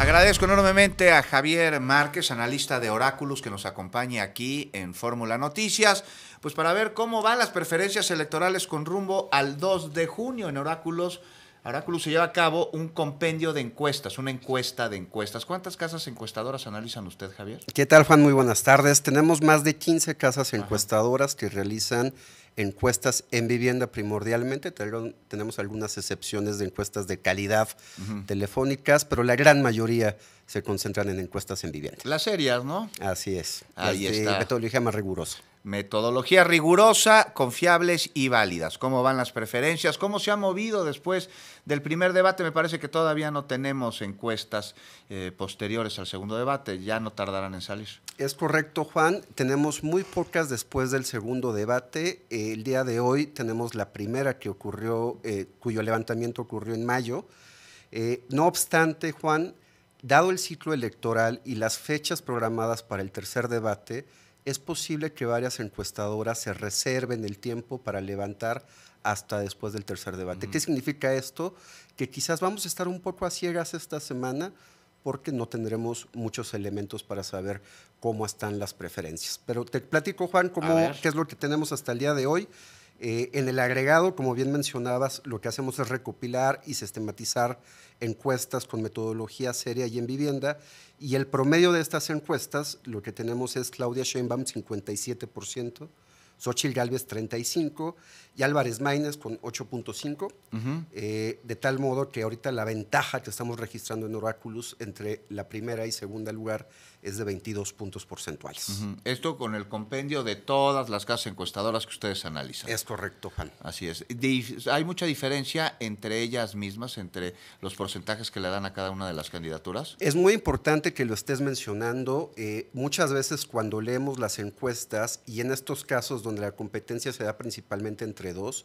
Agradezco enormemente a Javier Márquez, analista de Oráculos, que nos acompaña aquí en Fórmula Noticias, pues para ver cómo van las preferencias electorales con rumbo al 2 de junio en Oráculos. Oráculos se lleva a cabo un compendio de encuestas, una encuesta de encuestas. ¿Cuántas casas encuestadoras analizan usted, Javier? ¿Qué tal, Juan? Muy buenas tardes. Tenemos más de 15 casas encuestadoras que realizan encuestas en vivienda primordialmente, tenemos algunas excepciones de encuestas de calidad telefónicas, pero la gran mayoría se concentran en encuestas en vivienda. Las serias, ¿no? Así es. Ahí metodología más riguroso. Metodología rigurosa, confiables y válidas. ¿Cómo van las preferencias? ¿Cómo se ha movido después del primer debate? Me parece que todavía no tenemos encuestas eh, posteriores al segundo debate. Ya no tardarán en salir. Es correcto, Juan. Tenemos muy pocas después del segundo debate. el día de hoy tenemos la primera que ocurrió, eh, cuyo levantamiento ocurrió en mayo. Eh, no obstante, Juan, dado el ciclo electoral y las fechas programadas para el tercer debate, es posible que varias encuestadoras se reserven el tiempo para levantar hasta después del tercer debate. ¿Qué significa esto? Que quizás vamos a estar un poco a ciegas esta semana porque no tendremos muchos elementos para saber cómo están las preferencias. Pero te platico, Juan, qué es lo que tenemos hasta el día de hoy. Eh, en el agregado, como bien mencionabas, lo que hacemos es recopilar y sistematizar encuestas con metodología seria y en vivienda. Y el promedio de estas encuestas, lo que tenemos es Claudia Sheinbaum, 57%. Xochil Gálvez 35 y Álvarez Maínez con 8.5, eh, de tal modo que ahorita la ventaja que estamos registrando en Oráculos entre la primera y segunda lugar es de 22 puntos porcentuales. Esto con el compendio de todas las casas encuestadoras que ustedes analizan. Es correcto, Juan. Así es. ¿Hay mucha diferencia entre ellas mismas, entre los porcentajes que le dan a cada una de las candidaturas? Es muy importante que lo estés mencionando. Eh, muchas veces cuando leemos las encuestas y en estos casos donde la competencia se da principalmente entre dos.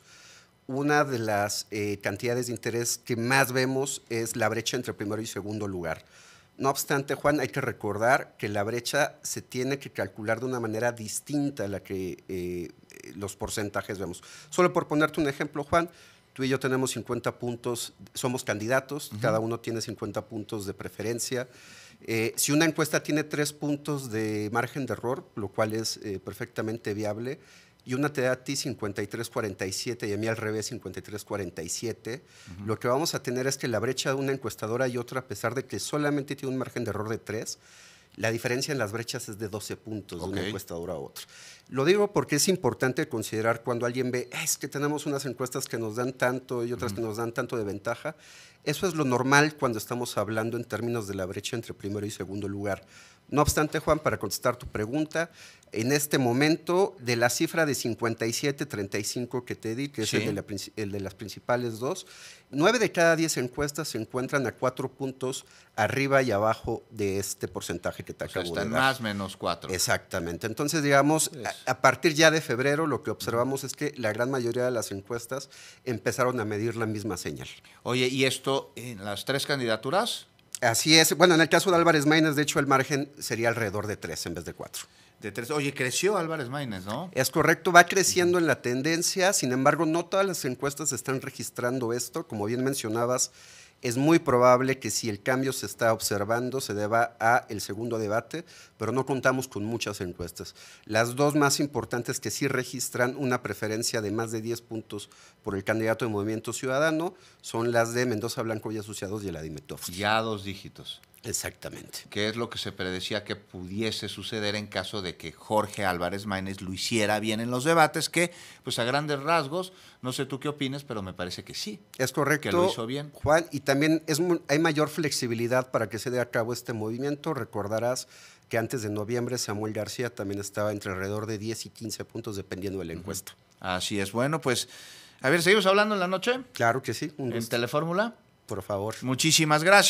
Una de las eh, cantidades de interés que más vemos es la brecha entre primero y segundo lugar. No obstante, Juan, hay que recordar que la brecha se tiene que calcular de una manera distinta a la que eh, eh, los porcentajes vemos. Solo por ponerte un ejemplo, Juan, tú y yo tenemos 50 puntos, somos candidatos, cada uno tiene 50 puntos de preferencia. Eh, si una encuesta tiene tres puntos de margen de error, lo cual es eh, perfectamente viable, y una te da a ti 5347 y a mí al revés 5347, lo que vamos a tener es que la brecha de una encuestadora y otra, a pesar de que solamente tiene un margen de error de tres, la diferencia en las brechas es de 12 puntos de una encuestadora a otra. Lo digo porque es importante considerar cuando alguien ve, es que tenemos unas encuestas que nos dan tanto y otras que nos dan tanto de ventaja. Eso es lo normal cuando estamos hablando en términos de la brecha entre primero y segundo lugar. No obstante, Juan, para contestar tu pregunta, en este momento, de la cifra de 57-35 que te di, que es el, de las principales dos, nueve de cada diez encuestas se encuentran a cuatro puntos arriba y abajo de este porcentaje que te acabo de dar. más menos cuatro. Exactamente. Entonces, digamos, a, a, partir ya de febrero, lo que observamos es que la gran mayoría de las encuestas empezaron a medir la misma señal. Oye, ¿y esto en las tres candidaturas? Así es. Bueno, en el caso de Álvarez Maínez, de hecho, el margen sería alrededor de 3 en vez de 4. De tres. Oye, creció Álvarez Maínez, ¿no? Es correcto, va creciendo en la tendencia, sin embargo, no todas las encuestas están registrando esto. Como bien mencionabas, es muy probable que si el cambio se está observando se deba a el segundo debate, pero no contamos con muchas encuestas. Las dos más importantes que sí registran una preferencia de más de 10 puntos por el candidato de Movimiento Ciudadano son las de Mendoza Blanco y Asociados y la de Ya dos dígitos. Exactamente. ¿Qué es lo que se predecía que pudiese suceder en caso de que Jorge Álvarez Maínez lo hiciera bien en los debates, que pues a grandes rasgos, no sé tú qué opinas, pero me parece que sí. Es correcto. Que lo hizo bien. Juan, y también es, hay mayor flexibilidad para que se dé a cabo este movimiento. Recordarás que antes de noviembre Samuel García también estaba entre alrededor de 10 y 15 puntos dependiendo de la encuesta. Así es. Bueno, pues a ver, ¿seguimos hablando en la noche? Claro que sí. ¿En Telefórmula? Por favor. Muchísimas gracias.